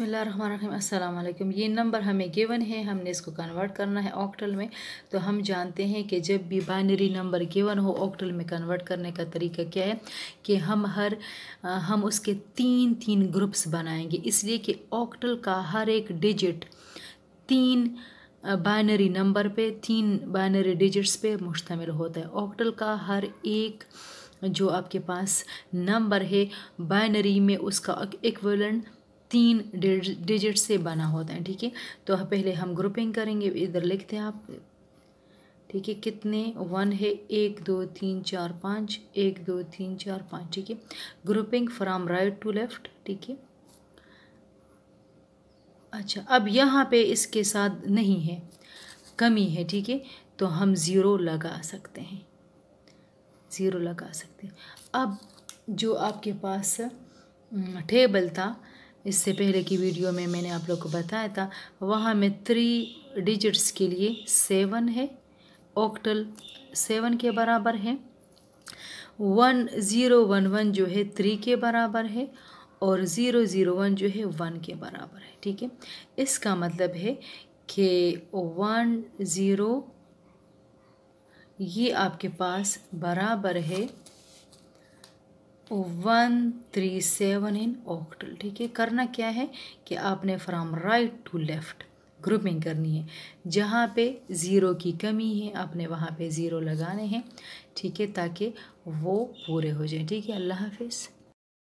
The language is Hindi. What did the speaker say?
अस्सलाम वालेकुम ये नंबर हमें गिवन है हमने इसको कन्वर्ट करना है ऑक्टल में तो हम जानते हैं कि जब भी बाइनरी नंबर गिवन हो ऑक्टल में कन्वर्ट करने का तरीका क्या है कि हम हर हम उसके तीन तीन ग्रुप्स बनाएंगे इसलिए कि ऑक्टल का हर एक डिजिट तीन बाइनरी नंबर पे तीन बाइनरी डिजिट्स पे मुश्तमिल होता है ऑक्टल का हर एक जो आपके पास नंबर है बाइनरी में उसका इक्वलेंट तीन डिजिट से बना होता है ठीक है तो हाँ, पहले हम ग्रुपिंग करेंगे इधर लिखते हैं आप ठीक है कितने वन है एक दो तीन चार पाँच एक दो तीन चार पाँच ठीक है grouping from right to left ठीक है अच्छा अब यहाँ पे इसके साथ नहीं है कमी है ठीक है तो हम ज़ीरो लगा सकते हैं ज़ीरो लगा सकते हैं अब जो आपके पास हम्म, टेबल था इससे पहले की वीडियो में मैंने आप लोग को बताया था वहाँ में थ्री डिजिट्स के लिए सेवन है ऑक्टल सेवन के बराबर है वन ज़ीरो वन वन जो है थ्री के बराबर है और ज़ीरो ज़ीरो वन जो है वन के बराबर है ठीक है इसका मतलब है कि वन ज़ीरो ये आपके पास बराबर है one three seven in octal ठीक है करना क्या है कि आपने from right to left grouping करनी है जहाँ पे ज़ीरो की कमी है आपने वहाँ पे ज़ीरो लगाने हैं ठीक है ताकि वो पूरे हो जाए ठीक है अल्लाह हाफिज़